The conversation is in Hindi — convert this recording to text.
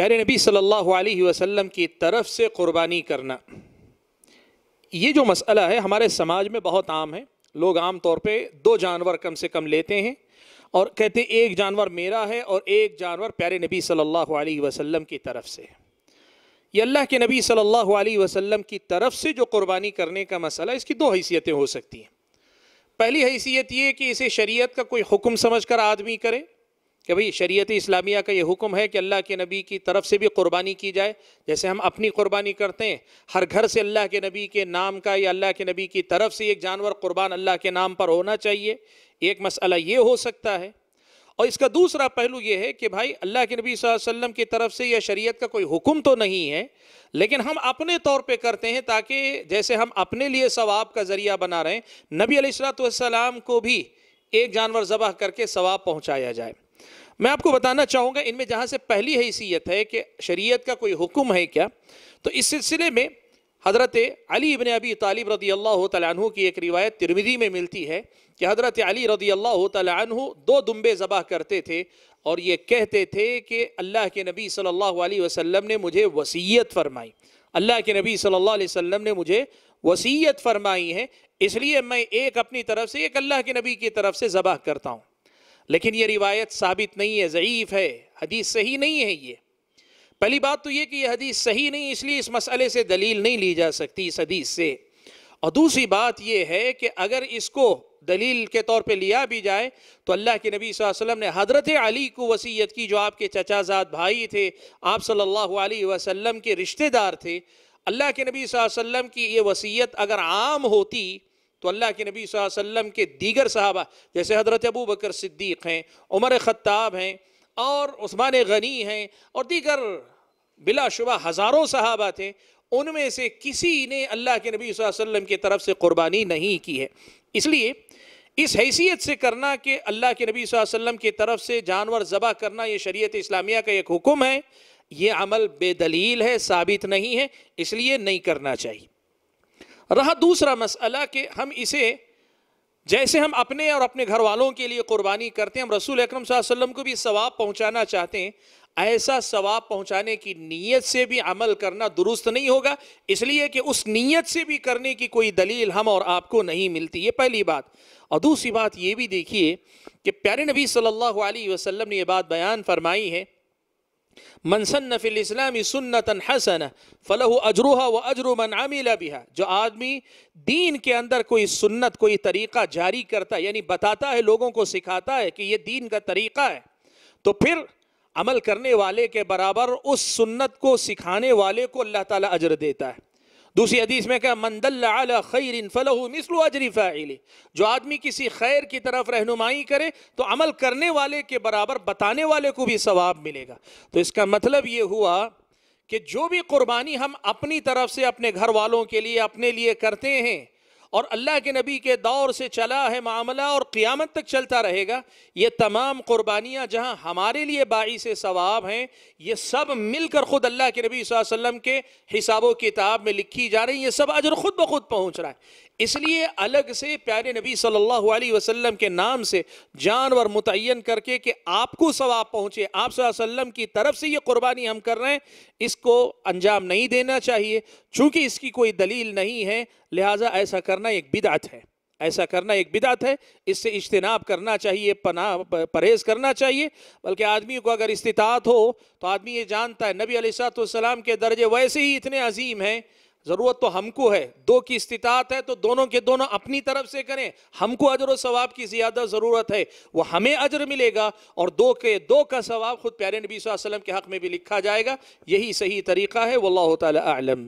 प्यारे नबी सल्लल्लाहु अलैहि वसल्लम की तरफ से क़ुरबानी करना ये जो मसला है हमारे समाज में बहुत आम है लोग आम तौर पे दो जानवर कम से कम लेते हैं और कहते हैं एक जानवर मेरा है और एक जानवर प्यारे नबी सल्लल्लाहु अलैहि वसल्लम की तरफ से है ये अल्लाह के नबी सल्लल्लाहु अलैहि वसल्लम की तरफ से जो कुर्बानी करने का मसला इसकी दो हैसियतें हो सकती हैं पहली हैसियत ये कि इसे शरीयत का कोई हुक्म समझ कर आदमी करे कि भाई शरीयत इस्लामिया का ये हुक्म है कि अल्लाह के नबी की तरफ से भी कुर्बानी की जाए जैसे हम अपनी कुर्बानी करते हैं हर घर से अल्लाह के नबी के नाम का या अल्लाह के नबी की तरफ से एक जानवर कुर्बान अल्लाह के नाम पर होना चाहिए एक मसला ये हो सकता है और इसका दूसरा पहलू ये है कि भाई अल्लाह के नबी वसल्लम की तरफ से यह शरीयत का कोई हुक्म तो नहीं है लेकिन हम अपने तौर पे करते हैं ताकि जैसे हम अपने लिए सवाब का ज़रिया बना रहे हैं नबी अलैहिस्सलाम को भी एक जानवर ज़बह करके सवाब पहुँचाया जाए मैं आपको बताना चाहूँगा इनमें जहाँ से पहली हैसियत है कि शरीयत का कोई हुक्म है क्या तो इस सिलसिले में हज़रत अली इबन अबी तालिब रदी अल्लाह तु की एक रिवायत तिरमिदी में मिलती है कि हज़रत अली रदी अल्लाह तु दो दुम्बे ज़बह करते थे और ये कहते थे कि अल्लाह के नबी सल्लल्लाहु अलैहि वसल्लम ने मुझे वसीयत फरमाई अल्लाह के नबी सल्लल्लाहु अलैहि वसल्लम ने मुझे वसीयत फरमाई है इसलिए मैं एक अपनी तरफ से एक अल्लाह के नबी की तरफ से ज़बह करता हूँ लेकिन ये रिवायत साबित नहीं है ज़यीफ़ है हदीस सही नहीं है ये पहली बात तो ये कि यह हदीस सही नहीं इसलिए इस मसले से दलील नहीं ली जा सकती इस हदीस से और दूसरी बात यह है कि अगर इसको दलील के तौर पे लिया भी जाए तो अल्लाह के नबी वसल्लम ने हज़रत अली को वसीयत की जो आपके चचाजाद भाई थे आप सल्लल्लाहु अलैहि वसल्लम के रिश्तेदार थे अल्लाह के नबी वसल्लम की ये वसीयत अगर आम होती तो अल्लाह के नबी वसल्लम के दीगर साहबा जैसे हज़रत अबू बकर सिद्दीक़ हैं उमर ख़त्ताब हैं और उस्मान गनी हैं और दीगर बिलाशुबा हज़ारों साहबा थे उनमें से किसी ने अल्लाह के नबी वसल्लम की तरफ से क़ुरबानी नहीं की है इसलिए इस हैसियत से करना कि अल्लाह के नबी वसल्लम की तरफ से जानवर ज़बा करना ये शरीय इस्लामिया का एक हुक्म है ये अमल बेदलील है साबित नहीं है इसलिए नहीं करना चाहिए रहा दूसरा मसला कि हम इसे जैसे हम अपने और अपने घर वालों के लिए कुर्बानी करते हैं हम रसूल अक्रम वसम को भी सवाब पहुँचाना चाहते हैं ऐसा सवाब पहुंचाने की नीयत से भी अमल करना दुरुस्त नहीं होगा इसलिए कि उस नीयत से भी करने की कोई दलील हम और आपको नहीं मिलती ये पहली बात और दूसरी बात ये भी देखिए कि प्यारे नबी सल्लल्लाहु अलैहि वसल्लम ने ये बात बयान फरमाई है मनसन फिल इस्लामी सुन्नतन हसन फलह अजरूहा व अजरू मन आमिला बिहा जो आदमी दीन के अंदर कोई सुन्नत कोई तरीक़ा जारी करता है यानी बताता है लोगों को सिखाता है कि यह दीन का तरीक़ा है तो फिर अमल करने वाले के बराबर उस सुन्नत को सिखाने वाले को अल्लाह ताला अजर देता है दूसरी हदीस में क्या मंदल खैर फलहू अजरी फ़ाइल जो आदमी किसी खैर की तरफ रहनुमाई करे तो अमल करने वाले के बराबर बताने वाले को भी सवाब मिलेगा तो इसका मतलब ये हुआ कि जो भी कुर्बानी हम अपनी तरफ से अपने घर वालों के लिए अपने लिए करते हैं और अल्लाह के नबी के दौर से चला है मामला और क़ियामत तक चलता रहेगा ये तमाम क़ुरबानियाँ जहाँ हमारे लिए बाईस सवाब हैं ये सब मिलकर ख़ुद अल्लाह के नबी वसल्लम के हिसाब किताब में लिखी जा रही ये सब अजर ख़ुद ब खुद पहुँच रहा है इसलिए अलग से प्यारे नबी सल्लल्लाहु अलैहि वसल्लम के नाम से जानवर मुतन करके कि आपको सवाब पहुँचे आप वसल्लम की तरफ से ये कुर्बानी हम कर रहे हैं इसको अंजाम नहीं देना चाहिए चूंकि इसकी कोई दलील नहीं है लिहाजा ऐसा करना एक बिदात है ऐसा करना एक बिदात है इससे इज्तनाब करना चाहिए पना परहेज़ करना चाहिए बल्कि आदमी को अगर इस्तात हो तो आदमी ये जानता है नबी सलाम के दर्जे वैसे ही इतने अजीम हैं जरूरत तो हमको है दो की इस्तात है तो दोनों के दोनों अपनी तरफ से करें हमको अजर सवाब की ज़्यादा ज़रूरत है वह हमें अजर मिलेगा और दो के दो का सवाब खुद प्यारे नबी वसल्लम के हक़ में भी लिखा जाएगा यही सही तरीका है वल्ल आलम